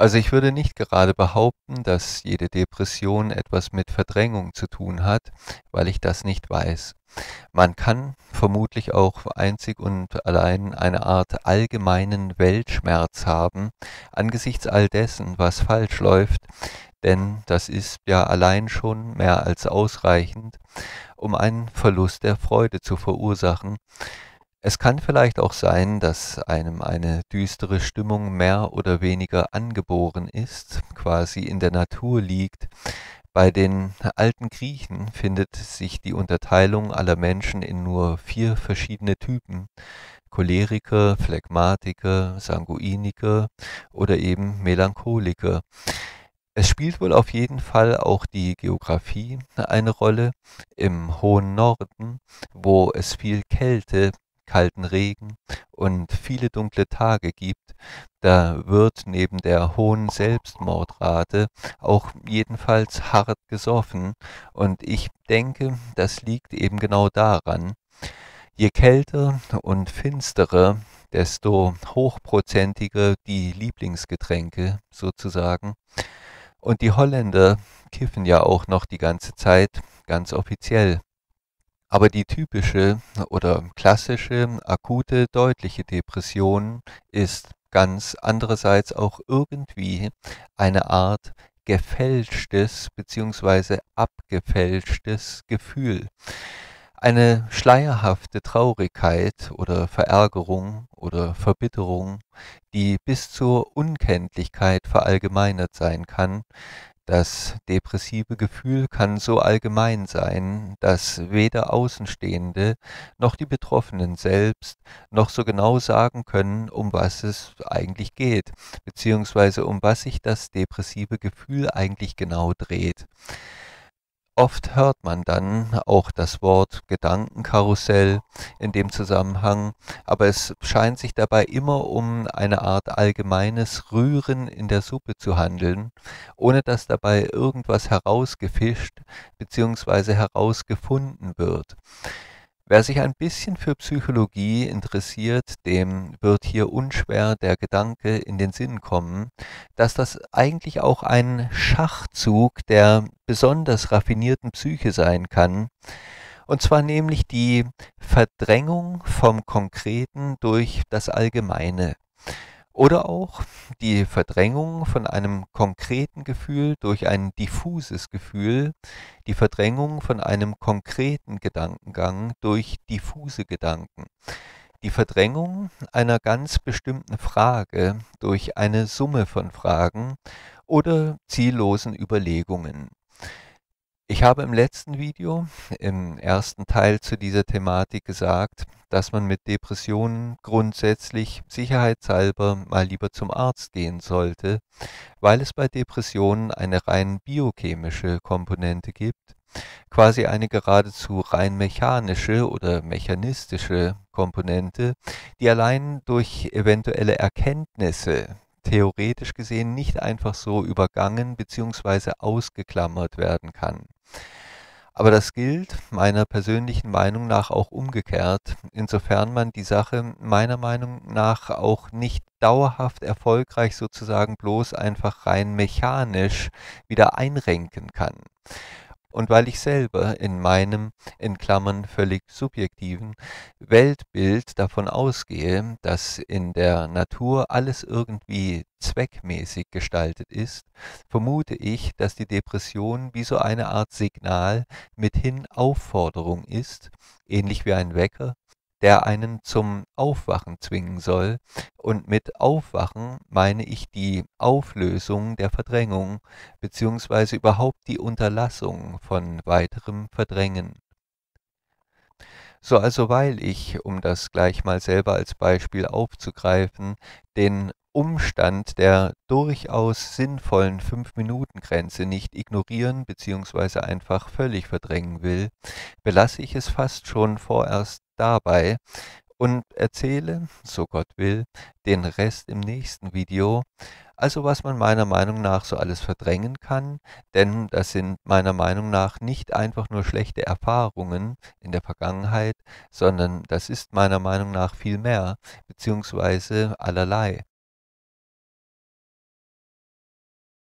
Also ich würde nicht gerade behaupten, dass jede Depression etwas mit Verdrängung zu tun hat, weil ich das nicht weiß. Man kann vermutlich auch einzig und allein eine Art allgemeinen Weltschmerz haben angesichts all dessen, was falsch läuft, denn das ist ja allein schon mehr als ausreichend, um einen Verlust der Freude zu verursachen, es kann vielleicht auch sein, dass einem eine düstere Stimmung mehr oder weniger angeboren ist, quasi in der Natur liegt. Bei den alten Griechen findet sich die Unterteilung aller Menschen in nur vier verschiedene Typen. Choleriker, Phlegmatiker, Sanguiniker oder eben Melancholiker. Es spielt wohl auf jeden Fall auch die Geografie eine Rolle. Im hohen Norden, wo es viel Kälte kalten Regen und viele dunkle Tage gibt, da wird neben der hohen Selbstmordrate auch jedenfalls hart gesoffen, und ich denke, das liegt eben genau daran, je kälter und finsterer, desto hochprozentiger die Lieblingsgetränke sozusagen, und die Holländer kiffen ja auch noch die ganze Zeit, ganz offiziell. Aber die typische oder klassische akute deutliche Depression ist ganz andererseits auch irgendwie eine Art gefälschtes bzw. abgefälschtes Gefühl. Eine schleierhafte Traurigkeit oder Verärgerung oder Verbitterung, die bis zur Unkenntlichkeit verallgemeinert sein kann, das depressive Gefühl kann so allgemein sein, dass weder Außenstehende noch die Betroffenen selbst noch so genau sagen können, um was es eigentlich geht, beziehungsweise um was sich das depressive Gefühl eigentlich genau dreht. Oft hört man dann auch das Wort Gedankenkarussell in dem Zusammenhang, aber es scheint sich dabei immer um eine Art allgemeines Rühren in der Suppe zu handeln, ohne dass dabei irgendwas herausgefischt bzw. herausgefunden wird. Wer sich ein bisschen für Psychologie interessiert, dem wird hier unschwer der Gedanke in den Sinn kommen, dass das eigentlich auch ein Schachzug der besonders raffinierten Psyche sein kann, und zwar nämlich die Verdrängung vom Konkreten durch das Allgemeine. Oder auch die Verdrängung von einem konkreten Gefühl durch ein diffuses Gefühl, die Verdrängung von einem konkreten Gedankengang durch diffuse Gedanken, die Verdrängung einer ganz bestimmten Frage durch eine Summe von Fragen oder ziellosen Überlegungen. Ich habe im letzten Video, im ersten Teil zu dieser Thematik gesagt, dass man mit Depressionen grundsätzlich sicherheitshalber mal lieber zum Arzt gehen sollte, weil es bei Depressionen eine rein biochemische Komponente gibt, quasi eine geradezu rein mechanische oder mechanistische Komponente, die allein durch eventuelle Erkenntnisse theoretisch gesehen nicht einfach so übergangen bzw. ausgeklammert werden kann. Aber das gilt meiner persönlichen Meinung nach auch umgekehrt, insofern man die Sache meiner Meinung nach auch nicht dauerhaft erfolgreich sozusagen bloß einfach rein mechanisch wieder einrenken kann und weil ich selber in meinem, in Klammern völlig subjektiven Weltbild davon ausgehe, dass in der Natur alles irgendwie zweckmäßig gestaltet ist, vermute ich, dass die Depression wie so eine Art Signal mithin Aufforderung ist, ähnlich wie ein Wecker, der einen zum Aufwachen zwingen soll. Und mit Aufwachen meine ich die Auflösung der Verdrängung beziehungsweise überhaupt die Unterlassung von weiterem Verdrängen. So also weil ich, um das gleich mal selber als Beispiel aufzugreifen, den Umstand der durchaus sinnvollen 5-Minuten-Grenze nicht ignorieren bzw. einfach völlig verdrängen will, belasse ich es fast schon vorerst dabei und erzähle, so Gott will, den Rest im nächsten Video, also was man meiner Meinung nach so alles verdrängen kann, denn das sind meiner Meinung nach nicht einfach nur schlechte Erfahrungen in der Vergangenheit, sondern das ist meiner Meinung nach viel mehr, beziehungsweise allerlei.